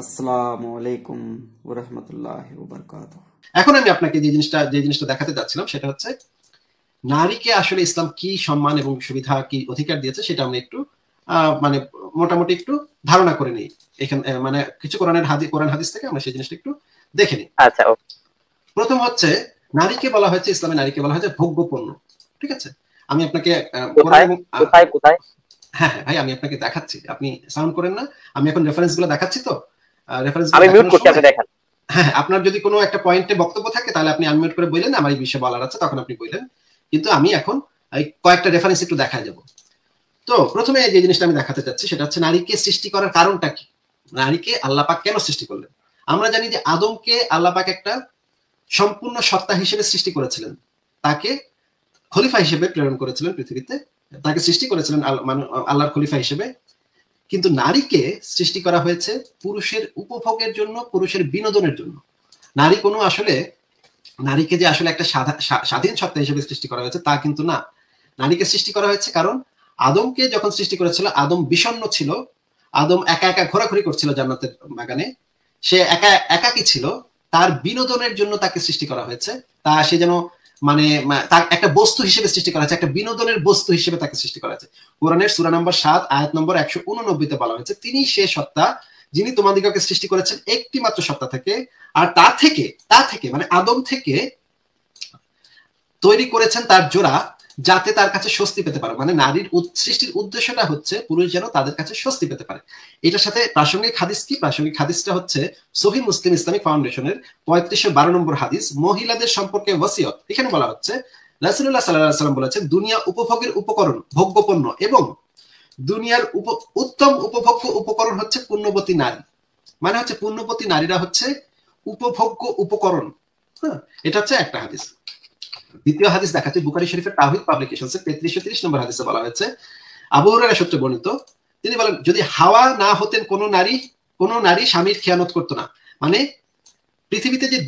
আসসালামু আলাইকুম ওরহমতুল্লাহ ওবরকাত এখন আমি আপনাকে যে জিনিসটা যে জিনিসটা দেখাতে যাচ্ছিলাম সেটা হচ্ছে নারীকে আসলে ইসলাম কি সম্মান এবং সুবিধা কি অধিকার দিয়েছে সেটা আমরা একটু মানে মোটামুটি একটু ধারণা করে নিই মানে কিছু কোরআনের হাদিস কোরআন হাদিস থেকে আমরা সেই জিনিসটা একটু দেখে নিই আচ্ছা প্রথম হচ্ছে নারীকে বলা হয়েছে ইসলামে নারীকে বলা হয়েছে ভোগ্য পণ্য ঠিক আছে আমি আপনাকে কোথায় কোথায় হ্যাঁ, হ্যাঁ ভাই আমি আপনাকে দেখাচ্ছি আপনি সাউন্ড করেন না আমি এখন রেফারেন্স গুলো দেখাচ্ছি তো রেফারেন্স আমি মিউট করতে আপনি দেখেন হ্যাঁ আপনার যদি কোনো একটা পয়েন্টে বক্তব্য থাকে তাহলে আপনি আনমিউট করে বললেন আমার এই বিষয়ে বলার আছে তখন আপনি বললেন কিন্তু আমি এখন কয়েকটা রেফারেন্স একটু দেখা যাব তো প্রথমে যে জিনিসটা আমি দেখাতে চাচ্ছি সেটা হচ্ছে নারীকে সৃষ্টি করার কারণটা কি নারীকে আল্লাপাক কেন সৃষ্টি করলেন আমরা জানি যে আদমকে আল্লাপাক একটা সম্পূর্ণ সত্তা হিসেবে সৃষ্টি করেছিলেন তাকে খলিফা হিসেবে প্রেরণ করেছিলেন পৃথিবীতে তাকে সৃষ্টি করেছিলেন মানে আল্লাহর খলিফা হিসেবে কিন্তু নারীকে সৃষ্টি করা হয়েছে পুরুষের উপভোগের জন্য পুরুষের বিনোদনের জন্য নারী কোনো আসলে নারীকে যে আসলে একটা স্বাধীন সত্তা হিসেবে সৃষ্টি করা হয়েছে তা কিন্তু না নারীকে সৃষ্টি করা হয়েছে কারণ আদমকে যখন সৃষ্টি করেছিল আদম বিষণ্ন ছিল আদম একা একা ঘোরাঘুরি করছিল জান্নাতের বাগানে সে একা একাকি ছিল তার বিনোদনের জন্য তাকে সৃষ্টি করা হয়েছে তা সে যেন মানে তার একটা বস্তু হিসেবে সৃষ্টি করা হয়েছে একটা বিনোদনের বস্তু হিসেবে তাকে সৃষ্টি করা হয়েছে কোরআনের সুরা নম্বর সাত আয়াত নম্বর একশো উননব্বইতে বলা হয়েছে তিনি সে সত্তা যিনি তোমাদিগকে সৃষ্টি করেছেন একটি মাত্র সত্তা থেকে আর তা থেকে তা থেকে মানে আদম থেকে তৈরি করেছেন তার জোড়া যাতে তার কাছে স্বস্তি পেতে পারো মানে নারীর সৃষ্টির উদ্দেশ্যটা হচ্ছে পুরুষ যেন তাদের কাছে স্বস্তি পেতে পারে এটার সাথে প্রাসঙ্গিক হাদিস কি প্রাসঙ্গিক হাদিসটা হচ্ছে সহি মুসলিম ইসলামিক ফাউন্ডেশনের পঁয়ত্রিশশো বারো নম্বর হাদিস মহিলাদের সম্পর্কে ওয়াসিয়ত এখানে বলা হচ্ছে রাসুল্লাহ সাল্লাহ সাল্লাম বলেছেন দুনিয়া উপভোগের উপকরণ ভোগ্যপণ্য এবং দুনিয়ার উপ উত্তম উপভোগ্য উপকরণ হচ্ছে পূর্ণবতী নারী মানে হচ্ছে পূর্ণবতী নারীরা হচ্ছে উপভোগ্য উপকরণ হ্যাঁ এটা হচ্ছে একটা হাদিস দ্বিতীয় হাদিস দেখাচ্ছি বুখারি শরীফের তাহিদ পাবলিকেশনস এর তেত্রিশশো তিরিশ নম্বর হাদিসে বলা হয়েছে আবু হুরায়রা সূত্রে বর্ণিত তিনি বলেন যদি হাওয়া না হতেন কোনো নারী কোনো নারী স্বামীর খেয়ানত করতো না মানে পৃথিবীতে যে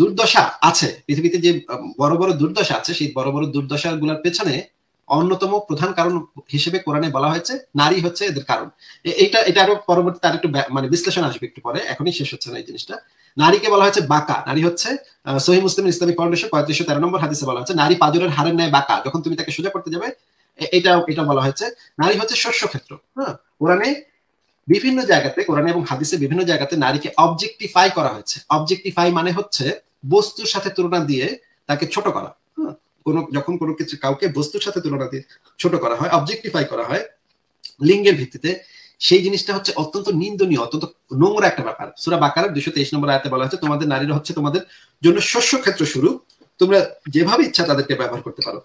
দুর্দশা আছে পৃথিবীতে যে বড় বড় দুর্দশা আছে সেই বড় বড় দুর্দশা গুলার পেছনে অন্যতম প্রধান কারণ হিসেবে কোরআনে বলা হয়েছে নারী হচ্ছে এদের কারণ এটা এটা আরো পরবর্তীতে একটু মানে বিশ্লেষণ আসবে একটু পরে এখনই শেষ হচ্ছে না এই জিনিসটা নারীকে বলা হয়েছে বাঁকা নারী হচ্ছে সহি মুসলিম ইসলামিক ফাউন্ডেশন পঁয়ত্রিশশো তেরো নম্বর হাদিসে বলা হচ্ছে নারী পাজরের হারের ন্যায় বাঁকা যখন তুমি তাকে সোজা করতে যাবে এটা এটা বলা হয়েছে নারী হচ্ছে শস্য ক্ষেত্র হ্যাঁ কোরআনে বিভিন্ন জায়গাতে কোরআনে এবং হাদিসে বিভিন্ন জায়গাতে নারীকে অবজেক্টিফাই করা হয়েছে অবজেক্টিফাই মানে হচ্ছে বস্তুর সাথে তুলনা দিয়ে তাকে ছোট করা হ্যাঁ? কোন যখন কোনো কিছু কাউকে বস্তুর সাথে তুলনা দিয়ে ছোট করা হয় অবজেক্টিফাই করা হয় লিঙ্গের ভিত্তিতে সেই জিনিসটা হচ্ছে অত্যন্ত নিন্দনীয় অত্যন্ত নোংরা একটা ব্যাপার সুরা বাকার দুশো তেইশ নম্বর আয়তে বলা হচ্ছে তোমাদের নারীরা হচ্ছে তোমাদের জন্য শস্য ক্ষেত্র শুরু তোমরা যেভাবে ইচ্ছা তাদেরকে ব্যবহার করতে পারো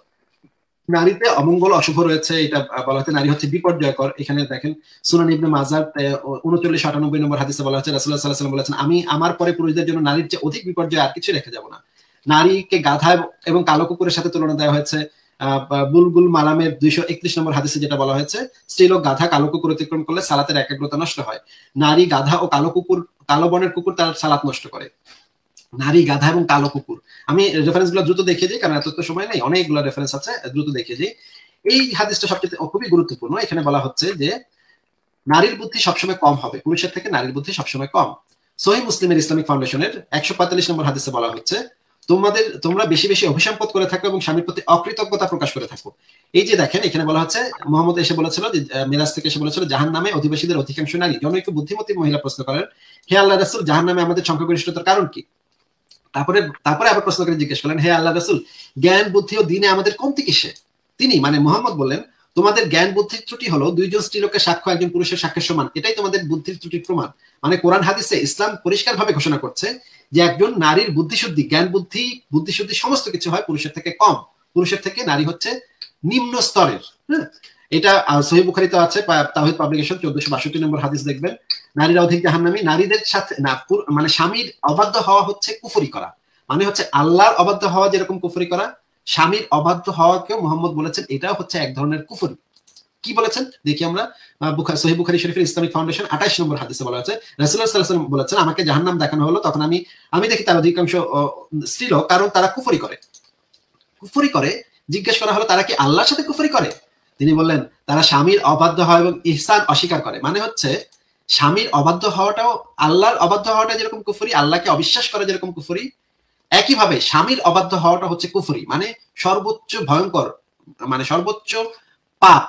নারীতে অমঙ্গল অশুভ রয়েছে এটা বলা হচ্ছে নারী হচ্ছে বিপর্যয়কর এখানে দেখেন সুনান ইবনে মাজার উনচল্লিশ আটানব্বই নম্বর হাদিসে বলা হচ্ছে রাসুল্লাহ সাল্লাহ বলেছেন আমি আমার পরে পুরুষদের জন্য নারীর চেয়ে অধিক বিপর্যয় আর কিছু রেখে যাব না নারীকে গাধা এবং কালো কুকুরের সাথে তুলনা দেওয়া হয়েছে বুলবুল মালামের দুইশো একত্রিশ নম্বর হাদিসে যেটা বলা হয়েছে স্ত্রীল গাধা কালো কুকুর অতিক্রম করলে সালাতের একাগ্রতা নষ্ট হয় নারী গাধা ও কালো কুকুর কালো বনের কুকুর তার সালাত নষ্ট করে নারী গাধা এবং কালো কুকুর আমি রেফারেন্স গুলো দ্রুত দেখে দিই কারণ এত তো সময় নেই অনেকগুলো রেফারেন্স আছে দ্রুত দেখে দিই এই হাদিসটা সবচেয়ে খুবই গুরুত্বপূর্ণ এখানে বলা হচ্ছে যে নারীর বুদ্ধি সবসময় কম হবে পুরুষের থেকে নারীর বুদ্ধি সবসময় কম সহি মুসলিমের ইসলামিক ফাউন্ডেশনের একশো পঁয়তাল্লিশ নম্বর হাদিসে বলা হচ্ছে তোমাদের তোমরা বেশি বেশি অভিসম্পদ করে থাকো এবং স্বামীর প্রতি অকৃতজ্ঞতা প্রকাশ করে থাকো এই যে দেখেন এখানে বলা হচ্ছে মোহাম্মদ এসে বলেছিল যে মেরাজ থেকে এসে বলেছিল জাহান নামে অধিবাসীদের অধিকাংশ নারী জনৈক্য বুদ্ধিমতী মহিলা প্রশ্ন করেন হে আল্লাহ রাসুল জাহান নামে আমাদের সংখ্যাগরিষ্ঠতার কারণ কি তারপরে তারপরে আবার প্রশ্ন করে জিজ্ঞেস করলেন হে আল্লাহ রাসুল জ্ঞান বুদ্ধি ও দিনে আমাদের কমতি কিসে তিনি মানে মোহাম্মদ বললেন তোমাদের জ্ঞান বুদ্ধির ত্রুটি হলো দুইজন স্ত্রীলোকের সাক্ষ্য একজন পুরুষের সাক্ষ্যের সমান এটাই তোমাদের বুদ্ধির ত্রুটির প্রমাণ মানে কোরআন হাদিসে ইসলাম পরিষ্কারভাবে ঘোষণা করছে যে একজন নারীর বুদ্ধিশুদ্ধি জ্ঞান বুদ্ধি বুদ্ধিশুদ্ধি সমস্ত কিছু হয় পুরুষের থেকে কম পুরুষের থেকে নারী হচ্ছে নিম্ন স্তরের হ্যাঁ এটা সহি বুখারিতে আছে তাহিদ পাবলিকেশন চোদ্দশো বাষট্টি নম্বর হাদিস দেখবেন নারীরা অধিক নারীদের সাথে নাগপুর মানে স্বামীর অবাধ্য হওয়া হচ্ছে কুফরি করা মানে হচ্ছে আল্লাহর অবাধ্য হওয়া যেরকম কুফরি করা স্বামীর অবাধ্য হওয়াকেও মোহাম্মদ বলেছেন এটাও হচ্ছে এক ধরনের কুফরি কি বলেছেন দেখি আমরা সহি বুখারি শরীফের ইসলামিক ফাউন্ডেশন আঠাশ নম্বর হাদিসে বলা হয়েছে রাসুল্লাহ বলেছেন আমাকে জাহান নাম দেখানো হলো তখন আমি আমি দেখি তার অধিকাংশ স্ত্রীলোক কারণ তারা কুফরি করে কুফরি করে জিজ্ঞেস করা হলো তারা কি আল্লাহর সাথে কুফরি করে তিনি বললেন তারা স্বামীর অবাধ্য হয় এবং ইহসান অস্বীকার করে মানে হচ্ছে স্বামীর অবাধ্য হওয়াটাও আল্লাহর অবাধ্য হওয়াটা যেরকম কুফুরি আল্লাহকে অবিশ্বাস করে যেরকম কুফরি একইভাবে স্বামীর অবাধ্য হওয়াটা হচ্ছে কুফুরি মানে সর্বোচ্চ ভয়ঙ্কর মানে সর্বোচ্চ পাপ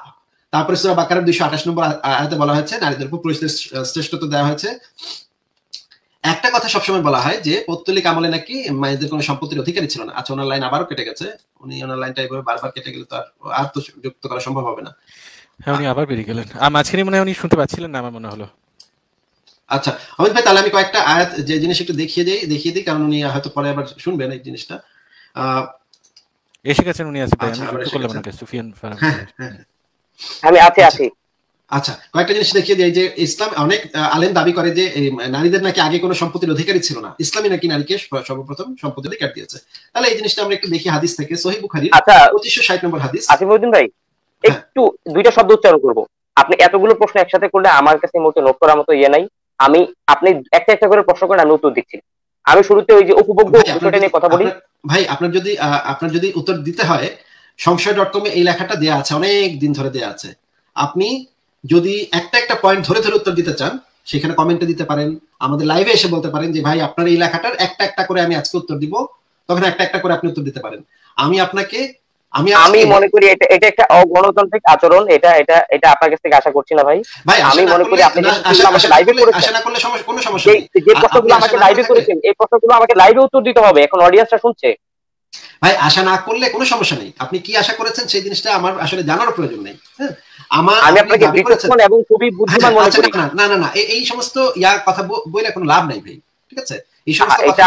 তারপরে সুরা বাকারের দুইশো আঠাশ নম্বর আয়াতে বলা হয়েছে নারীদের উপর পুরুষদের শ্রেষ্ঠত্ব দেওয়া হয়েছে একটা কথা সবসময় বলা হয় যে পত্তলিক আমলে নাকি মায়েদের কোনো সম্পত্তির অধিকারী ছিল না আচ্ছা ওনার লাইন আবারও কেটে গেছে উনি ওনার লাইনটা এভাবে বারবার কেটে গেলে তো আর তো যুক্ত করা সম্ভব হবে না হ্যাঁ উনি আবার বেরিয়ে গেলেন আর মাঝখানে মনে হয় উনি শুনতে পাচ্ছিলেন না আমার মনে হলো আচ্ছা অমিত ভাই তাহলে আমি কয়েকটা আয়াত যে জিনিস একটু দেখিয়ে দিই দেখিয়ে দিই কারণ উনি হয়তো পরে আবার শুনবেন এই জিনিসটা এসে গেছেন উনি আছে আচ্ছা, ভাই আমি করলাম না সুফিয়ান ফারাম হ্যাঁ, হ্যাঁ, হ্যাঁ। আমি আছি আচ্ছা। আছি আচ্ছা কয়েকটা জিনিস দেখিয়ে যে ইসলাম অনেক আলেম দাবি করে যে নারীদের নাকি আগে কোনো সম্পত্তির অধিকারী ছিল না নাকি নারীকে সর্বপ্রথম অধিকার দিয়েছে তাহলে এই জিনিসটা আমরা একটু দেখি হাদিস থেকে সহি বুখারি আচ্ছা। পঁচিশশো ষাট নম্বর হাদিস আসিফুদ্দিন আচ্ছা, ভাই হ্যাঁ। একটু দুইটা শব্দ উচ্চারণ করব আপনি এতগুলো প্রশ্ন একসাথে করলে আমার কাছে মতো নোট করার মতো ইয়ে নাই আমি আপনি একটা একটা করে প্রশ্ন করে আমি উত্তর দিচ্ছি আমি শুরুতে ওই যে উপভোগ্য বিষয়টা নিয়ে কথা বলি ভাই আপনার যদি আপনার যদি উত্তর দিতে হয় সংশয় ডট কমে এই লেখাটা দেওয়া আছে অনেক দিন ধরে দেয়া আছে আপনি যদি একটা একটা পয়েন্ট ধরে ধরে উত্তর দিতে চান সেখানে কমেন্টে দিতে পারেন আমাদের লাইভে এসে বলতে পারেন যে ভাই আপনার এই লেখাটার একটা একটা করে আমি আজকে উত্তর দিব তখন একটা একটা করে আপনি উত্তর দিতে পারেন আমি আপনাকে আমি আমি মনে করি এটা এটা একটা অগণতান্ত্রিক আচরণ এটা এটা এটা আপনার কাছ থেকে আশা করছি না ভাই ভাই আমি মনে করি আপনি আমাকে লাইভে করেছেন আশা না করলে সমস্যা কোনো সমস্যা নেই যে প্রশ্নগুলো আচ্ছা, আমাকে লাইভে আচ্ছা, করেছেন আচ্ছা। এই প্রশ্নগুলো আমাকে লাইভে উত্তর দিতে হবে এখন অডিয়েন্সটা শুনছে ভাই আশা না করলে কোনো সমস্যা নেই আপনি কি আশা করেছেন সেই জিনিসটা আমার আসলে জানার প্রয়োজন নেই হ্যাঁ? আমার আমি আপনাকে মানে এবং খুবই বুদ্ধিমান মনে আচ্ছা, করি না না না এই সমস্ত কথা কোনো লাভ নাই ভাই ঠিক আছে আচ্ছা,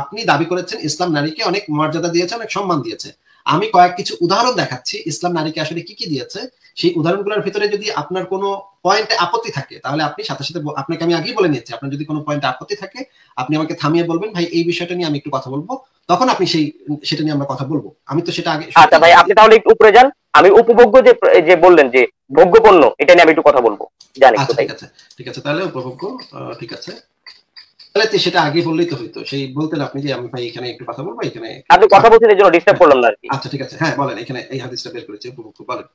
আপনি দাবি করেছেন ইসলাম নারীকে অনেক মর্যাদা দিয়েছে অনেক সম্মান দিয়েছে আমি কয়েক কিছু উদাহরণ দেখাচ্ছি ইসলাম নারীকে আসলে কি কি দিয়েছে সেই উদাহরণগুলোর ভিতরে যদি আপনার কোনো পয়েন্টে আপত্তি থাকে তাহলে আপনি সাথে সাথে আপনাকে আমি আগেই বলে নিয়েছি আপনার যদি কোনো পয়েন্টে আপত্তি থাকে আপনি আমাকে থামিয়ে বলবেন ভাই এই বিষয়টা নিয়ে আমি একটু কথা বলবো তখন আপনি সেই সেটা নিয়ে আমরা কথা বলবো আমি তো সেটা আগে আচ্ছা ভাই আপনি তাহলে একটু উপরে যান আমি উপভোগ্য যে যে বললেন যে ভোগ্য পণ্য এটা নিয়ে আমি একটু কথা বলবো জানি আচ্ছা, ঠিক আছে ঠিক আছে তাহলে উপভোগ্য ঠিক আছে তাহলে সেটা আগে বললেই তো হইতো সেই বলতেন আপনি যে আমি ভাই এখানে একটু কথা বলবো এখানে আপনি কথা বলছেন এই জন্য ডিস্টার্ব হ্যাঁ। করলাম না আর কি আচ্ছা ঠিক আছে হ্যাঁ বলেন এখানে এই হাদিসটা বের করেছে উপভোগ্য বলেন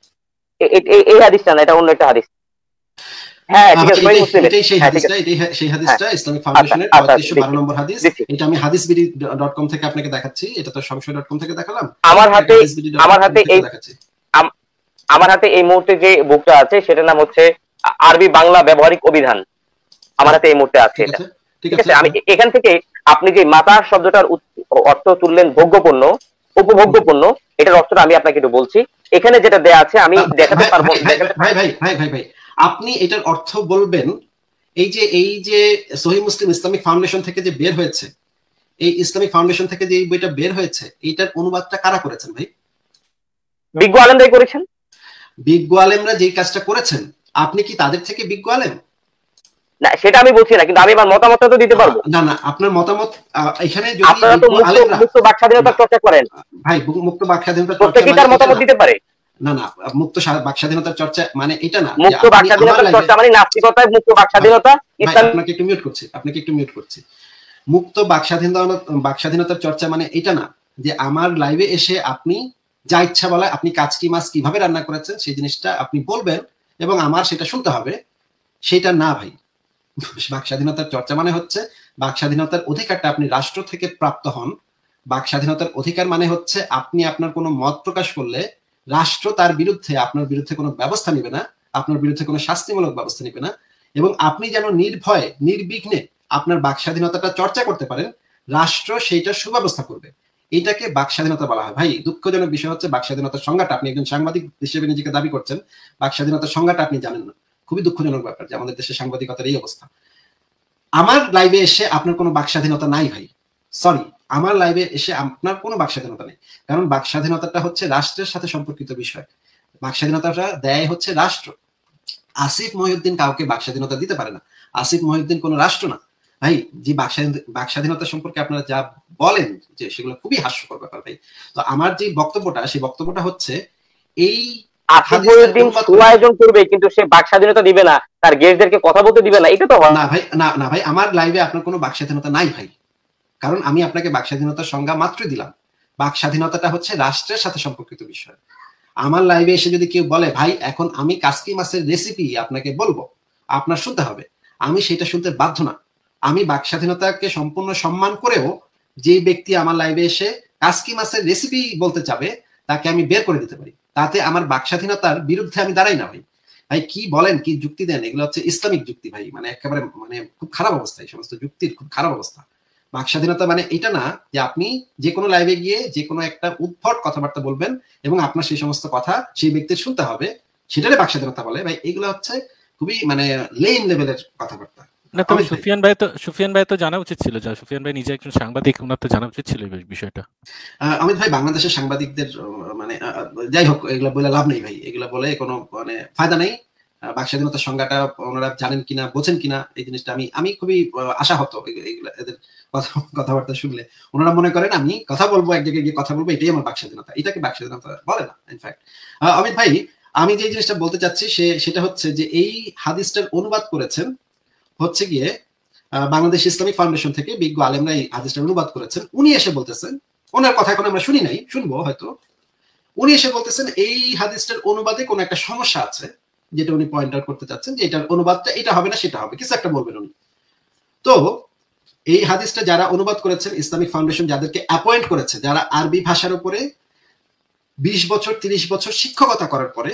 এই হাদিসটা না এটা অন্য একটা হাদিস আমার হাতে এই মুহূর্তে যে বুকটা আছে সেটার নাম হচ্ছে আরবি বাংলা ব্যবহারিক অভিধান আমার হাতে এই মুহূর্তে আছে এটা ঠিক আছে আমি এখান থেকে আপনি যে মাতা শব্দটার অর্থ তুললেন ভোগ্যপণ্য উপভোগ্য পণ্য এটার অর্থটা আমি আপনাকে একটু বলছি এখানে যেটা দেয়া আছে আমি দেখাতে পারবো ভাই ভাই ভাই ভাই আপনি এটার অর্থ বলবেন এই যে এই যে সহি মুসলিম ইসলামিক ফাউন্ডেশন থেকে যে বের হয়েছে এই ইসলামিক ফাউন্ডেশন থেকে যে বইটা বের হয়েছে এইটার অনুবাদটা কারা করেছেন ভাই বিজ্ঞ আলেমরাই করেছেন বিজ্ঞ আলেমরা যে কাজটা করেছেন আপনি কি তাদের থেকে বিজ্ঞ আলেম না সেটা আমি বলছি না কিন্তু আমি আমার তো দিতে পারবো না না আপনার মতামত এখানে যদি আপনারা তো মুক্ত বাক স্বাধীনতার চর্চা করেন ভাই মুক্ত বাক স্বাধীনতার চর্চা প্রত্যেকই মানে তার মতামত দিতে পারে না না মুক্ত বাক চর্চা মানে এটা না মুক্ত বাক চর্চা মানে মুক্ত বাক স্বাধীনতা আপনাকে একটু মিউট করছি আপনাকে একটু মিউট করছি মুক্ত বাক স্বাধীনতা বাক স্বাধীনতার চর্চা মানে এটা না যে আমার লাইভে এসে আপনি যা ইচ্ছা বলে আপনি কি মাছ কিভাবে রান্না করেছেন সেই জিনিসটা আপনি বলবেন এবং আমার সেটা শুনতে হবে সেটা না ভাই বাক স্বাধীনতার চর্চা মানে হচ্ছে বাক স্বাধীনতার অধিকারটা আপনি রাষ্ট্র থেকে প্রাপ্ত হন বাক স্বাধীনতার অধিকার মানে হচ্ছে আপনি আপনার কোনো মত প্রকাশ করলে রাষ্ট্র তার বিরুদ্ধে আপনার বিরুদ্ধে কোনো ব্যবস্থা নেবে না আপনার বিরুদ্ধে কোনো শাস্তিমূলক ব্যবস্থা নেবে না এবং আপনি যেন নির্ভয়ে নির্বিঘ্নে আপনার বাক স্বাধীনতাটা চর্চা করতে পারেন রাষ্ট্র সেইটা সুব্যবস্থা করবে এটাকে বাক স্বাধীনতা বলা হয় ভাই দুঃখজনক বিষয় হচ্ছে বাক স্বাধীনতার সংজ্ঞাটা আপনি একজন সাংবাদিক হিসেবে নিজেকে দাবি করছেন বাক স্বাধীনতার সংজ্ঞাটা আপনি জানেন না খুবই দুঃখজনক ব্যাপার যে আমাদের দেশে সাংবাদিকতার এই অবস্থা আমার লাইভে এসে আপনার কোনো বাক স্বাধীনতা নাই ভাই সরি আমার লাইভে এসে আপনার কোনো বাক স্বাধীনতা নেই কারণ বাক স্বাধীনতাটা হচ্ছে রাষ্ট্রের সাথে সম্পর্কিত বিষয় বাক স্বাধীনতাটা দেয় হচ্ছে রাষ্ট্র আসিফ মহিউদ্দিন কাউকে বাক স্বাধীনতা দিতে পারে না আসিফ মহিউদ্দিন কোনো রাষ্ট্র না ভাই যে বাক স্বাধীনতা সম্পর্কে আপনারা যা বলেন যে সেগুলো খুবই হাস্যকর ব্যাপার ভাই তো আমার যে বক্তব্যটা সেই বক্তব্যটা হচ্ছে এই বাক স্বাধীনতা নাই ভাই কারণ আমি আপনাকে বাক রাষ্ট্রের সাথে সম্পর্কিত বিষয় আমার লাইভে এসে যদি কেউ বলে ভাই এখন আমি কাস্কি মাছের রেসিপি আপনাকে বলবো আপনার শুনতে হবে আমি সেটা শুনতে বাধ্য না আমি বাক স্বাধীনতাকে সম্পূর্ণ সম্মান করেও যে ব্যক্তি আমার লাইভে এসে কাস্কি মাছের রেসিপি বলতে চাবে তাকে আমি বের করে দিতে পারি তাতে আমার বাকস্বাধীনতার বিরুদ্ধে আমি দাঁড়াই না ভাই ভাই কি বলেন কি যুক্তি দেন এগুলো হচ্ছে ইসলামিক যুক্তি ভাই মানে একেবারে মানে খুব খারাপ অবস্থা এই সমস্ত যুক্তির খুব খারাপ অবস্থা বাক স্বাধীনতা মানে এটা না যে আপনি যে কোনো লাইভে গিয়ে যে কোনো একটা উদ্ভট কথাবার্তা বলবেন এবং আপনার সেই সমস্ত কথা সেই ব্যক্তির শুনতে হবে সেটারে বাক স্বাধীনতা বলে ভাই এগুলো হচ্ছে খুবই মানে লেন লেভেলের কথাবার্তা না তবে সুফিয়ান ভাই তো সুফিয়ান ভাই তো জানা উচিত ছিল যা সুফিয়ান ভাই নিজে একজন সাংবাদিক ওনার তো জানা উচিত ছিল এই বিষয়টা ভাই বাংলাদেশের সাংবাদিকদের মানে যাই হোক এগুলা বলে লাভ নেই ভাই এগুলা বলে কোনো মানে ফায়দা বাক স্বাধীনতার সংজ্ঞাটা ওনারা জানেন কিনা বোঝেন কিনা এই জিনিসটা আমি আমি খুবই আশা হতো এদের কথাবার্তা শুনলে ওনারা মনে করেন আমি কথা বলবো এক জায়গায় গিয়ে কথা বলবো এটাই আমার বাক স্বাধীনতা এটাকে বাক স্বাধীনতা বলে না ইনফ্যাক্ট অমিত ভাই আমি যে জিনিসটা বলতে চাচ্ছি সে সেটা হচ্ছে যে এই হাদিসটার অনুবাদ করেছেন হচ্ছে গিয়ে বাংলাদেশ ইসলামিক ফাউন্ডেশন থেকে বিজ্ঞ আলেমরা এই হাদিসটা অনুবাদ করেছেন উনি এসে বলতেছেন ওনার কথা এখন আমরা শুনি নাই শুনবো হয়তো উনি এসে বলতেছেন এই হাদিসটার অনুবাদে কোনো একটা সমস্যা আছে যেটা উনি পয়েন্ট আউট করতে চাচ্ছেন যে এটার অনুবাদটা এটা হবে না সেটা হবে কিছু একটা বলবেন উনি তো এই হাদিসটা যারা অনুবাদ করেছেন ইসলামিক ফাউন্ডেশন যাদেরকে অ্যাপয়েন্ট করেছে যারা আরবি ভাষার উপরে বিশ বছর তিরিশ বছর শিক্ষকতা করার পরে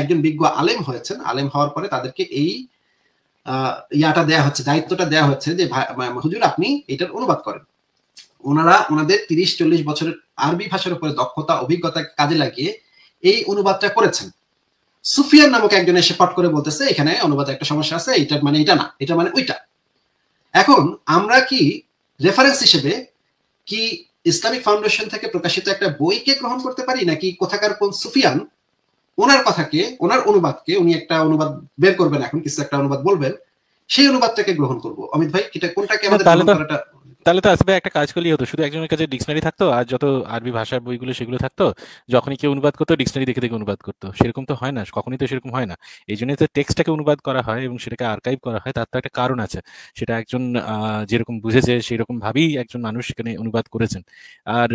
একজন বিজ্ঞ আলেম হয়েছেন আলেম হওয়ার পরে তাদেরকে এই ইয়াটা দেয়া হচ্ছে দায়িত্বটা দেয়া হচ্ছে যে হুজুর আপনি এটার অনুবাদ করেন ওনারা ওনাদের তিরিশ চল্লিশ বছরের আরবি ভাষার উপরে দক্ষতা অভিজ্ঞতা কাজে লাগিয়ে এই অনুবাদটা করেছেন সুফিয়ান নামক একজন এসে পাঠ করে বলতেছে এখানে অনুবাদ একটা সমস্যা আছে এটা মানে এটা না এটা মানে ওইটা এখন আমরা কি রেফারেন্স হিসেবে কি ইসলামিক ফাউন্ডেশন থেকে প্রকাশিত একটা বইকে গ্রহণ করতে পারি নাকি কোথাকার কোন সুফিয়ান ওনার কথাকে ওনার অনুবাদকে উনি একটা অনুবাদ বের করবেন এখন কিছু একটা অনুবাদ বলবেন সেই অনুবাদটাকে গ্রহণ করবো অমিত ভাই কোনটাকে আমাদের তাহলে তো আসবে একটা কাজ করলেই হতো শুধু একজনের কাছে ডিকশনারি থাকতো আর যত আরবি ভাষার বইগুলো সেগুলো থাকতো যখনই কেউ অনুবাদ করতো ডিকশনারি দেখে দেখে অনুবাদ করতো সেরকম তো হয় না কখনই তো সেরকম হয় না এই জন্য তো টেক্সটটাকে অনুবাদ করা হয় এবং সেটাকে আর্কাইভ করা হয় তার তো একটা কারণ আছে সেটা একজন যেরকম বুঝেছে সেরকম ভাবেই একজন মানুষ সেখানে অনুবাদ করেছেন আর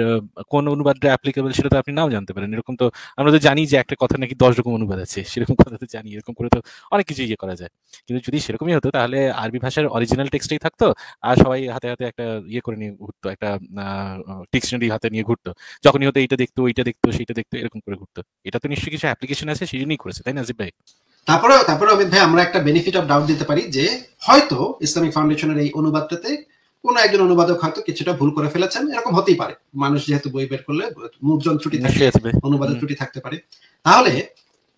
কোন অনুবাদটা অ্যাপ্লিকেবল সেটা তো আপনি নাও জানতে পারেন এরকম তো আমরা তো জানি যে একটা কথা নাকি দশ রকম অনুবাদ আছে সেরকম কথা তো জানি এরকম করে তো অনেক কিছু ইয়ে করা যায় কিন্তু যদি সেরকমই হতো তাহলে আরবি ভাষার অরিজিনাল টেক্সটাই থাকতো আর সবাই হাতে হাতে একটা ইয়ে করে নিয়ে ঘুরতো একটা ডিকশনারি হাতে নিয়ে ঘুরতো যখনই হতো এটা দেখতো ওইটা দেখতো সেটা দেখতো এরকম করে ঘুরতো এটা তো নিশ্চয়ই কিছু অ্যাপ্লিকেশন আছে সেই জন্যই করেছে তাই না জিব ভাই তারপরে তারপরে অমিত ভাই আমরা একটা বেনিফিট অফ ডাউট দিতে পারি যে হয়তো ইসলামিক ফাউন্ডেশনের এই অনুবাদটাতে কোন একজন অনুবাদক হয়তো কিছুটা ভুল করে ফেলেছেন এরকম হতেই পারে মানুষ যেহেতু বই বের করলে মুখজন ত্রুটি থাকতে অনুবাদের ত্রুটি থাকতে পারে তাহলে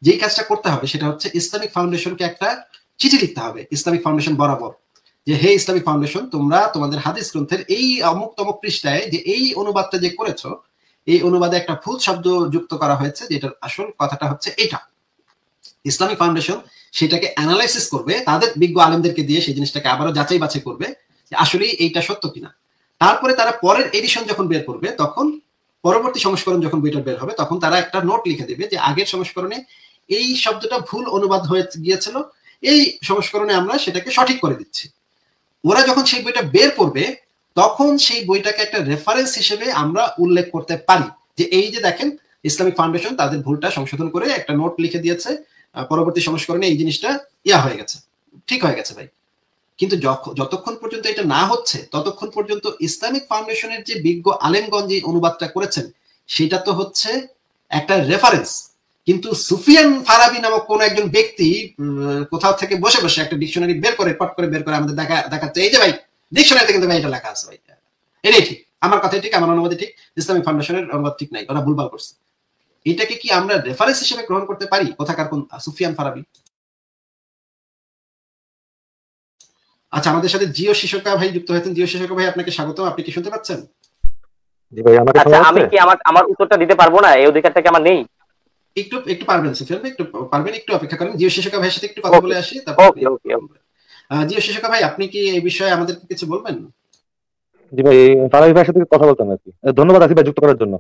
যেই কাজটা করতে হবে সেটা হচ্ছে ইসলামিক ফাউন্ডেশনকে একটা চিঠি লিখতে হবে ইসলামিক ফাউন্ডেশন বরাবর যে হে ইসলামিক ফাউন্ডেশন তোমরা তোমাদের হাদিস গ্রন্থের এই অমুক তমুক পৃষ্ঠায় যে এই অনুবাদটা যে করেছো এই অনুবাদে একটা ভুল শব্দ যুক্ত করা হয়েছে যেটার আসল কথাটা হচ্ছে এটা ইসলামিক ফাউন্ডেশন সেটাকে অ্যানালাইসিস করবে তাদের বিজ্ঞ আলেমদেরকে দিয়ে সেই জিনিসটাকে আবারও যাচাই বাছাই করবে যে আসলে এইটা সত্য কিনা তারপরে তারা পরের এডিশন যখন বের করবে তখন পরবর্তী সংস্করণ যখন বইটা বের হবে তখন তারা একটা নোট লিখে দেবে যে আগের সংস্করণে এই শব্দটা ভুল অনুবাদ হয়ে গিয়েছিল এই সংস্করণে আমরা সেটাকে সঠিক করে দিচ্ছি ওরা যখন সেই বইটা বের করবে তখন সেই বইটাকে একটা রেফারেন্স হিসেবে আমরা উল্লেখ করতে পারি যে এই যে দেখেন ইসলামিক ফাউন্ডেশন তাদের ভুলটা সংশোধন করে একটা নোট লিখে দিয়েছে পরবর্তী সংস্করণে এই জিনিসটা ইয়া হয়ে গেছে ঠিক হয়ে গেছে ভাই কিন্তু যতক্ষণ পর্যন্ত এটা না হচ্ছে ততক্ষণ পর্যন্ত ইসলামিক ফাউন্ডেশনের যে বিজ্ঞ আলেমগঞ্জ অনুবাদটা করেছেন সেটা তো হচ্ছে একটা রেফারেন্স কিন্তু সুফিয়ান ফারাবি নামক কোন একজন ব্যক্তি কোথাও থেকে বসে বসে একটা ডিকশনারি বের করে পট করে বের করে আমাদের দেখা দেখাচ্ছে এই যে ভাই ডিকশনারিতে কিন্তু ভাই এটা লেখা আছে ভাই এটাই ঠিক আমার কথাই ঠিক আমার অনুবাদে ঠিক ইসলামিক ফাউন্ডেশনের অনুবাদ ঠিক নাই ওরা ভুলভাল করছে এটাকে কি আমরা রেফারেন্স হিসেবে গ্রহণ করতে পারি কোথাকার কোন সুফিয়ান ফারাবি আচ্ছা আমাদের সাথে জিও শিশুকা ভাই যুক্ত হয়েছেন জিও শিশুকা ভাই আপনাকে স্বাগত আপনি কি শুনতে পাচ্ছেন আচ্ছা, আমি কি আমার আমার উত্তরটা দিতে পারবো না এই অধিকারটা কি আমার নেই একটু একটু পারবেন সুফিয়ান একটু পারবেন একটু অপেক্ষা করেন জিও শিশুকা ভাইয়ের সাথে একটু কথা বলে আসি তারপর জিও শিশুকা ভাই আপনি কি এই বিষয়ে আমাদের কিছু বলবেন জি ভাই ভাইয়ের সাথে কথা বলতাম আর কি ধন্যবাদ ভাই যুক্ত করার জন্য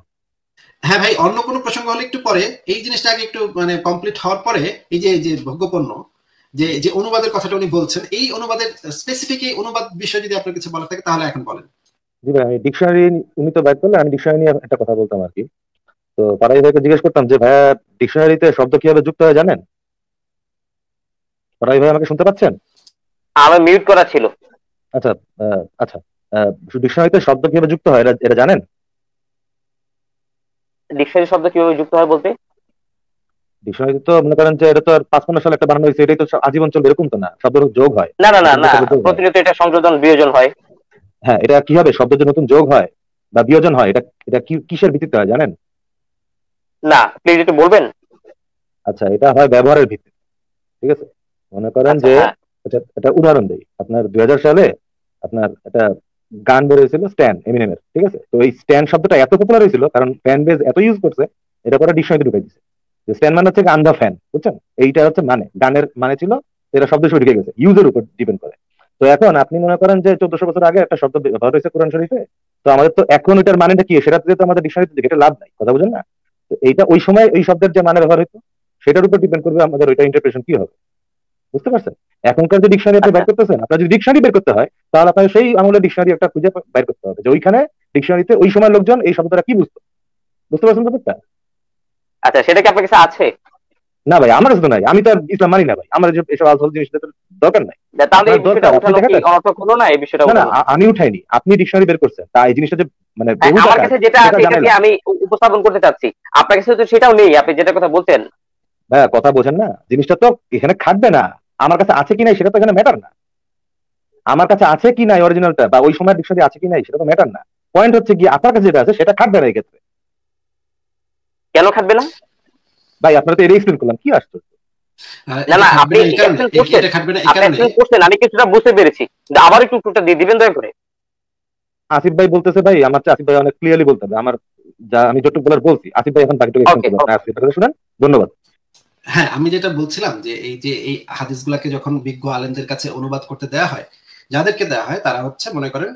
হ্যাঁ ভাই অন্য কোনো প্রসঙ্গ হলে একটু পরে এই জিনিসটা আগে একটু মানে কমপ্লিট হওয়ার পরে এই যে যে ভোগ্যপণ্য যে যে অনুবাদের কথাটা উনি বলছেন এই অনুবাদের স্পেসিফিক এই অনুবাদ বিষয়ে যদি আপনার কিছু বলে থাকে তাহলে এখন বলেন জি ভাই আমি ডিকশনারি উনি তো ব্যাক করলে আমি ডিকশনারি নিয়ে একটা কথা বলতাম আর কি তো পাড়ায় ভাইকে জিজ্ঞেস করতাম যে ভাইয়া ডিকশনারিতে শব্দ কিভাবে যুক্ত হয় জানেন পাড়াই ভাই আমাকে শুনতে পাচ্ছেন আমার মিউট করা ছিল আচ্ছা আচ্ছা ডিকশনারিতে শব্দ কিভাবে যুক্ত হয় এটা জানেন ডিকশনারি শব্দ কিভাবে যুক্ত হয় বলতে ডিকশনারি তো মনে করেন যে এটা তো পাঁচ পনেরো সালে একটা বানানো হয়েছে এটাই তো আজীবন চলবে এরকম তো না শব্দ যোগ হয় না না না না প্রতিনিয়ত এটা সংযোজন বিয়োজন হয় হ্যাঁ এটা কি হবে শব্দ যে নতুন যোগ হয় বা বিয়োজন হয় এটা এটা কিসের ভিত্তিতে হয় জানেন না প্লিজ একটু বলবেন আচ্ছা এটা হয় ব্যবহারের ভিত্তিতে ঠিক আছে মনে করেন আচ্ছা, যে হ্যাঁ। এটা উদাহরণ দেই আপনার দুই সালে আপনার এটা গান বেরিয়েছিল স্ট্যান এমিনেমের ঠিক আছে তো এই স্ট্যান শব্দটা এত পপুলার হয়েছিল কারণ ফ্যান বেজ এত ইউজ করছে এটা করে ডিকশনারিতে ঢুকে দিচ্ছে যে স্ট্যান মানে হচ্ছে গান দা ফ্যান বুঝছেন এইটা হচ্ছে মানে গানের মানে ছিল এটা শব্দ শুরু ঢুকে গেছে ইউজের উপর ডিপেন্ড করে তো এখন আপনি মনে করেন যে চোদ্দশো বছর আগে একটা শব্দ ব্যবহার হয়েছে কোরআন শরীফে তো আমাদের তো এখন এটার মানেটা কি সেটা তো আমাদের ডিকশনারিতে এটা লাভ নাই কথা বুঝেন না এইটা ওই সময় ওই শব্দের যে মানে ব্যবহার হইতো সেটার উপর ডিপেন্ড করবে আমাদের ওইটা ইন্টারপ্রেশন কি হবে বুঝতে পারছেন এখনকার যে ডিকশনারি আপনি বের আচ্ছা। করতেছেন আপনার যদি ডিকশনারি বের করতে হয় তাহলে আপনার সেই আমলের ডিকশনারি একটা খুঁজে বের করতে হবে যে ওইখানে ডিকশনারিতে ওই সময় লোকজন এই শব্দটা কি বুঝতো বুঝতে পারছেন ব্যাপারটা আচ্ছা সেটা কি আপনার কাছে আছে না ভাই আমার শুধু নাই আমি তো ইসলাম মানি না ভাই আমার এসব আলফল জিনিস দরকার নাই আমি উঠাইনি আপনি ডিকশনারি বের করছেন তা এই জিনিসটা যে মানে হ্যাঁ, আমার কাছে যেটা আছে আমি উপস্থাপন করতে চাচ্ছি আপনার কাছে তো সেটাও নেই আপনি যেটা কথা হ্যাঁ কথা বোঝেন না জিনিসটা তো এখানে খাটবে না আমার কাছে আছে কি নাই সেটা তো এখানে ম্যাটার না আমার কাছে আছে কি নাই অরিজিনালটা বা ওই সময় ডিকশনারি আছে কি নাই সেটা তো ম্যাটার না পয়েন্ট হচ্ছে কি আপনার কাছে যেটা আছে সেটা খাটবে না এক্ষেত্রে কেন খাটবে না ভাই আপনারা তো এটা এক্সপ্লেন করলাম কি আশ্চর্য হ্যাঁ, না না আপনি করছেন আমি কিছুটা বুঝতে পেরেছি আবার একটু দিয়ে দিবেন দয়া করে আসিফ ভাই বলতেছে ভাই আমার আসিফ ভাই অনেক ক্লিয়ারলি বলতে হবে আমার যা আমি যতটুকু বলার বলছি আসিফ ভাই এখন বাকিটুকু হ্যাঁ, শুনেন ধন্যবাদ হ্যাঁ আমি যেটা বলছিলাম যে এই যে এই হাদিসগুলাকে যখন বিজ্ঞ আলেমদের কাছে অনুবাদ করতে দেয়া হয় যাদেরকে দেয়া হয় তারা হচ্ছে মনে করেন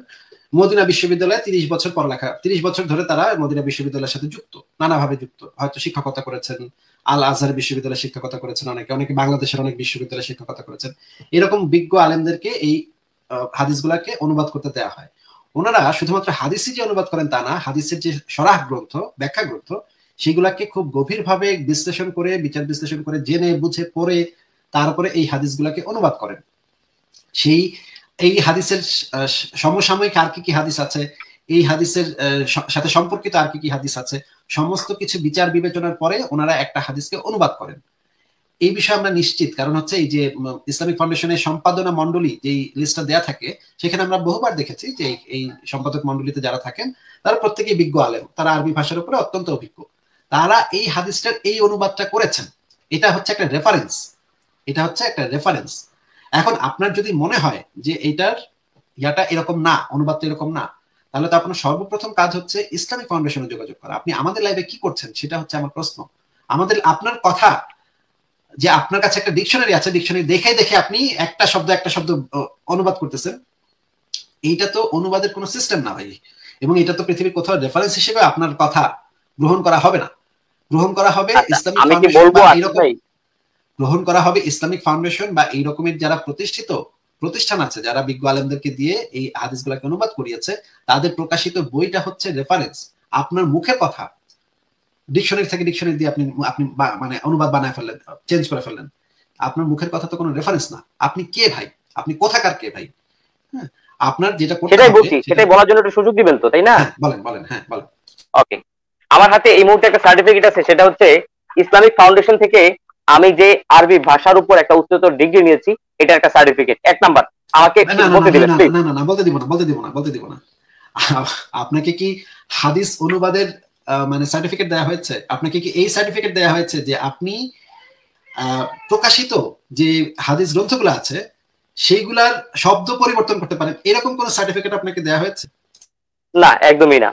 মদিনা বিশ্ববিদ্যালয়ে তিরিশ বছর পড়ালেখা তিরিশ বছর ধরে তারা মদিনা বিশ্ববিদ্যালয়ের সাথে যুক্ত নানাভাবে যুক্ত হয়তো শিক্ষকতা করেছেন আল আজহার বিশ্ববিদ্যালয়ে শিক্ষকতা করেছেন অনেকে অনেকে বাংলাদেশের অনেক বিশ্ববিদ্যালয়ে শিক্ষকতা করেছেন এরকম বিজ্ঞ আলেমদেরকে এই হাদিসগুলাকে অনুবাদ করতে দেওয়া হয় ওনারা শুধুমাত্র হাদিসই যে অনুবাদ করেন তা না হাদিসের যে সরাহ গ্রন্থ ব্যাখ্যা গ্রন্থ সেগুলাকে খুব গভীরভাবে বিশ্লেষণ করে বিচার বিশ্লেষণ করে জেনে বুঝে পড়ে তারপরে এই হাদিসগুলাকে অনুবাদ করেন সেই এই হাদিসের সমসাময়িক আর কি কি হাদিস আছে এই হাদিসের সাথে সম্পর্কিত আর কি কি হাদিস আছে সমস্ত কিছু বিচার বিবেচনার পরে ওনারা একটা হাদিসকে অনুবাদ করেন এই বিষয়ে আমরা নিশ্চিত কারণ হচ্ছে এই যে ইসলামিক ফাউন্ডেশনের সম্পাদনা মন্ডলী যেই লিস্টটা দেয়া থাকে সেখানে আমরা বহুবার দেখেছি যে এই সম্পাদক মন্ডলীতে যারা থাকেন তারা প্রত্যেকেই বিজ্ঞ আলেম তারা আরবি ভাষার উপরে অত্যন্ত অভিজ্ঞ তারা এই হাদিসটার এই অনুবাদটা করেছেন এটা হচ্ছে একটা রেফারেন্স এটা হচ্ছে একটা রেফারেন্স এখন আপনার যদি মনে হয় যে এটার ইয়াটা এরকম না অনুবাদটা এরকম না তাহলে তো আপনার সর্বপ্রথম কাজ হচ্ছে ইসলামিক ফাউন্ডেশনে যোগাযোগ করা আপনি আমাদের লাইভে কি করছেন সেটা হচ্ছে আমার প্রশ্ন আমাদের আপনার কথা যে আপনার কাছে একটা ডিকশনারি আছে ডিকশনারি দেখে দেখে আপনি একটা শব্দ একটা শব্দ অনুবাদ করতেছেন এইটা তো অনুবাদের কোনো সিস্টেম না ভাই এবং এটা তো পৃথিবীর কোথাও রেফারেন্স হিসেবে আপনার কথা গ্রহণ করা হবে না গ্রহণ করা হবে আচ্ছা, ইসলামিক ফাউন্ডেশন আচ্ছা গ্রহণ করা হবে ইসলামিক ফাউন্ডেশন বা এই রকমের যারা প্রতিষ্ঠিত প্রতিষ্ঠান আছে যারা বিজ্ঞ আলেমদেরকে দিয়ে এই হাদিসগুলাকে অনুবাদ করিয়েছে তাদের প্রকাশিত বইটা হচ্ছে রেফারেন্স আপনার মুখের কথা ডিকশনারি থেকে ডিকশনারি দিয়ে আপনি আপনি মানে অনুবাদ বানায় ফেললেন চেঞ্জ করে ফেললেন আপনার মুখের কথা তো কোনো রেফারেন্স না আপনি কে ভাই আপনি কোথাকার কে ভাই হ্যাঁ আপনার যেটা সেটাই বলছি সেটাই বলার জন্য একটু সুযোগ দিবেন তো তাই না হ্যাঁ, বলেন বলেন হ্যাঁ বলেন ওকে আমার হাতে এই মুহূর্তে একটা সার্টিফিকেট আছে সেটা হচ্ছে ইসলামিক ফাউন্ডেশন থেকে আমি যে আরবি ভাষার উপর একটা উচ্চতর ডিগ্রি নিয়েছি এটা একটা সার্টিফিকেট এক নাম্বার আমাকে বলতে দিবেন না না না বলতে দিব না বলতে দিব না বলতে দিব না আপনাকে কি হাদিস অনুবাদের মানে সার্টিফিকেট দেওয়া হয়েছে আপনাকে কি এই সার্টিফিকেট দেওয়া হয়েছে যে আপনি প্রকাশিত যে হাদিস গ্রন্থগুলো আছে সেইগুলার শব্দ পরিবর্তন করতে পারেন এরকম কোন সার্টিফিকেট আপনাকে দেওয়া হয়েছে না একদমই না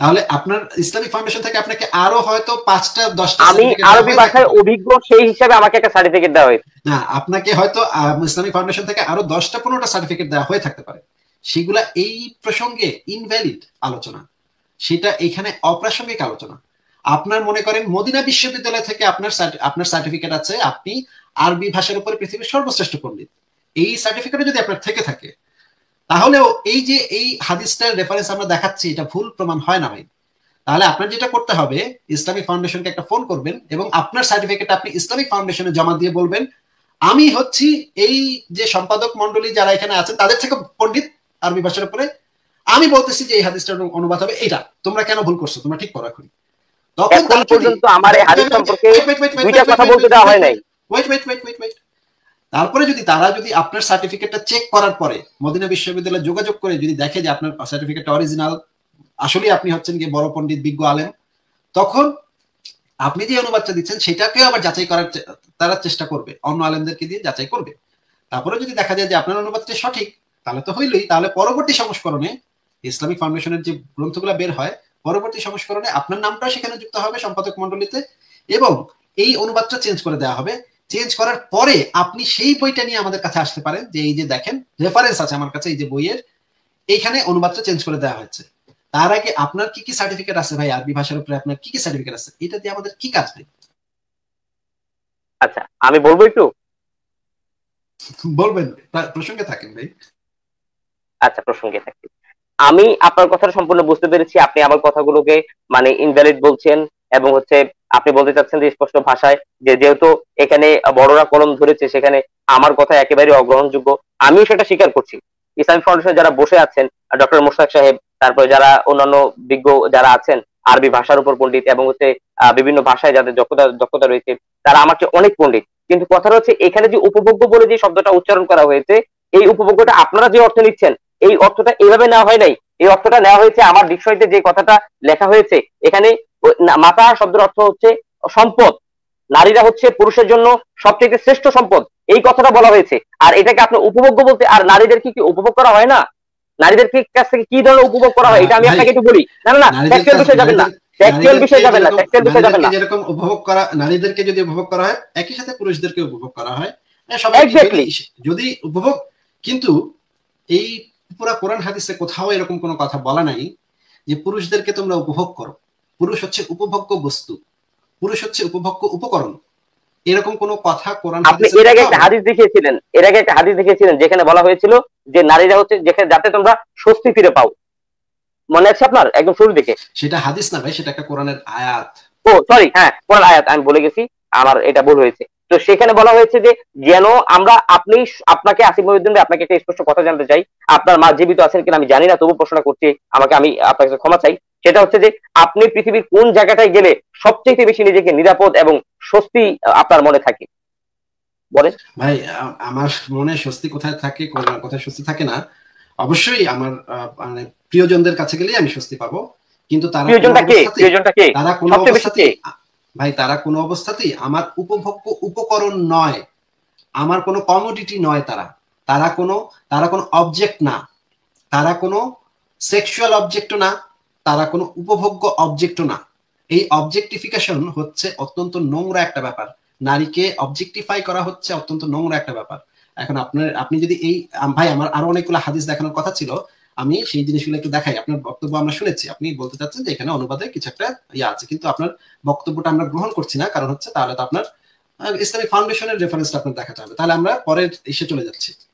তাহলে আপনার ইসলামিক ফাউন্ডেশন থেকে আপনাকে আরো হয়তো পাঁচটা দশটা আমি আরবি ভাষায় অভিজ্ঞ সেই হিসাবে আমাকে একটা সার্টিফিকেট দেওয়া হয়েছে না আপনাকে হয়তো ইসলামিক ফাউন্ডেশন থেকে আরো দশটা পনেরোটা সার্টিফিকেট দেওয়া হয়ে থাকতে পারে সেগুলা এই প্রসঙ্গে ইনভ্যালিড আলোচনা সেটা এখানে অপ্রাসঙ্গিক আলোচনা আপনার মনে করেন মদিনা বিশ্ববিদ্যালয় থেকে আপনার আপনার সার্টিফিকেট আছে আপনি আরবি ভাষার উপরে পৃথিবীর সর্বশ্রেষ্ঠ পণ্ডিত এই সার্টিফিকেট যদি আপনার থেকে থাকে তাহলেও এই যে এই হাদিসটার রেফারেন্স আমরা দেখাচ্ছি এটা ভুল প্রমাণ হয় না ভাই তাহলে আপনার যেটা করতে হবে ইসলামিক ফাউন্ডেশনকে একটা ফোন করবেন এবং আপনার সার্টিফিকেট আপনি ইসলামিক ফাউন্ডেশনে জমা দিয়ে বলবেন আমি হচ্ছি এই যে সম্পাদক মন্ডলী যারা এখানে আছেন তাদের থেকে পণ্ডিত আরবি ভাষার উপরে আমি বলতেছি যে এই হাদিসটার অনুবাদ হবে এটা তোমরা কেন ভুল করছো তোমরা ঠিক করা এখন তখন পর্যন্ত আমার এই হাদিস সম্পর্কে দুইটা কথা বলতে দেওয়া হয় নাই wait wait wait wait wait তারপরে যদি তারা যদি আপনার সার্টিফিকেটটা চেক করার পরে মদিনা বিশ্ববিদ্যালয়ে যোগাযোগ করে যদি দেখে যে আপনার সার্টিফিকেটটা অরিজিনাল আসলে আপনি হচ্ছেন কি বড় পণ্ডিত বিজ্ঞ আলেম তখন আপনি যে অনুবাদটা দিচ্ছেন সেটাকেও আবার যাচাই করার তারা চেষ্টা করবে অন্য আলেমদেরকে দিয়ে যাচাই করবে তারপরে যদি দেখা যায় যে আপনার অনুবাদটা সঠিক তাহলে তো হইলই তাহলে পরবর্তী সংস্করণে ইসলামিক ফাউন্ডেশনের যে গ্রন্থগুলো বের হয় পরবর্তী সংস্করণে আপনার নামটা সেখানে যুক্ত হবে সম্পাদক মন্ডলীতে এবং এই অনুবাদটা চেঞ্জ করে দেওয়া হবে চেঞ্জ করার পরে আপনি সেই বইটা নিয়ে আমাদের কাছে আসতে পারেন যে এই যে দেখেন রেফারেন্স আছে আমার কাছে এই যে বইয়ের এইখানে অনুবাদটা চেঞ্জ করে দেওয়া হয়েছে তার আগে আপনার কি কি সার্টিফিকেট আছে ভাই আরবি ভাষার উপরে আপনার কি কি সার্টিফিকেট আছে এটা দিয়ে আমাদের কি কাজ নেই আচ্ছা আমি বলবো একটু বলবেন প্রসঙ্গে থাকেন ভাই আচ্ছা প্রসঙ্গে থাকি আমি আপনার কথাটা সম্পূর্ণ বুঝতে পেরেছি আপনি আমার কথাগুলোকে মানে ইনভ্যালিড বলছেন এবং হচ্ছে আপনি বলতে চাচ্ছেন যে স্পষ্ট ভাষায় যে যেহেতু এখানে বড়রা কলম ধরেছে সেখানে আমার কথা একেবারে অগ্রহণযোগ্য আমিও সেটা স্বীকার করছি ইসলামিক ফাউন্ডেশনে যারা বসে আছেন ডক্টর মোশাক সাহেব তারপরে যারা অন্যান্য বিজ্ঞ যারা আছেন আরবি ভাষার উপর পণ্ডিত এবং হচ্ছে বিভিন্ন ভাষায় যাদের দক্ষতা দক্ষতা রয়েছে তারা আমার চেয়ে অনেক পণ্ডিত কিন্তু কথা হচ্ছে এখানে যে উপভোগ্য বলে যে শব্দটা উচ্চারণ করা হয়েছে এই উপভোগ্যটা আপনারা যে অর্থ নিচ্ছেন এই অর্থটা এইভাবে নেওয়া হয় নাই এই অর্থটা নেওয়া হয়েছে আমার ডিকশনারিতে যে কথাটা লেখা হয়েছে এখানে মাতা শব্দের অর্থ হচ্ছে সম্পদ নারীরা হচ্ছে পুরুষের জন্য সবচেয়ে শ্রেষ্ঠ সম্পদ এই কথাটা বলা হয়েছে আর এটাকে আপনার উপভোগ্য বলতে আর নারীদেরকে কি উপভোগ করা হয় না নারীদের কাছ থেকে কি ধরনের উপভোগ করা হয় এটা আমি আপনাকে একটু বলি না না সেক্সুয়াল বিষয়ে যাবেন না সেক্সুয়াল বিষয়ে যাবেন না সেক্সুয়াল বিষয়ে যাবেন না যেরকম উপভোগ করা নারীদেরকে যদি উপভোগ করা হয় একই সাথে পুরুষদেরকে উপভোগ করা হয় এক্স্যাক্টলি যদি উপভোগ কিন্তু এই পুরা কোরআন হাদিসে কোথাও এরকম কোনো কথা বলা নাই যে পুরুষদেরকে তোমরা উপভোগ করো পুরুষ হচ্ছে উপভোগ্য বস্তু পুরুষ হচ্ছে উপভোগ্য উপকরণ এরকম কোন কথা কোরআন আপনি এর আগে একটা হাদিস দেখিয়েছিলেন এর আগে একটা হাদিস দেখিয়েছিলেন যেখানে বলা হয়েছিল যে নারীরা হচ্ছে যেখানে যাতে তোমরা স্বস্তি ফিরে পাও মনে আছে আপনার একদম শুরু দিকে সেটা হাদিস না ভাই সেটা একটা কোরআনের আয়াত ও সরি হ্যাঁ কোরআন আয়াত আমি বলে গেছি আমার এটা ভুল হয়েছে তো সেখানে বলা হয়েছে যে যেন আমরা আপনি আপনাকে আসিফ মহিউদ্দিন ভাই আপনাকে একটা স্পষ্ট কথা জানতে চাই আপনার মা জীবিত আছেন কিনা আমি জানি না তবু প্রশ্ন করছি আমাকে আমি আপনার কাছে ক্ষমা চাই সেটা হচ্ছে যে আপনি পৃথিবীর কোন জায়গাটায় গেলে সবচেয়ে বেশি নিজেকে নিরাপদ এবং স্বস্তি আপনার মনে থাকে বলেন ভাই আমার মনে স্বস্তি কোথায় থাকে কোথায় স্বস্তি থাকে না অবশ্যই আমার মানে প্রিয়জনদের কাছে গেলেই আমি স্বস্তি পাবো কিন্তু তারা প্রিয়জনটা কে প্রিয়জনটা কে তারা কোনো অবস্থাতে ভাই তারা কোনো অবস্থাতেই আমার উপভোগ্য উপকরণ নয় আমার কোনো কমোডিটি নয় তারা তারা কোনো তারা কোনো অবজেক্ট না তারা কোনো সেক্সুয়াল অবজেক্ট না তারা কোনো উপভোগ্য অবজেক্ট না এই অবজেক্টিফিকেশন হচ্ছে অত্যন্ত নোংরা একটা ব্যাপার নারীকে অবজেক্টিফাই করা হচ্ছে অত্যন্ত নোংরা একটা ব্যাপার এখন আপনার আপনি যদি এই ভাই আমার আরো অনেকগুলো হাদিস দেখানোর কথা ছিল আমি সেই জিনিসগুলো একটু দেখাই আপনার বক্তব্য আমরা শুনেছি আপনি বলতে চাচ্ছেন যে এখানে অনুবাদে কিছু একটা ইয়ে আছে কিন্তু আপনার বক্তব্যটা আমরা গ্রহণ করছি না কারণ হচ্ছে তাহলে তো আপনার ইসলামিক ফাউন্ডেশনের রেফারেন্সটা আপনার দেখাতে হবে তাহলে আমরা পরের এসে চলে যাচ্ছি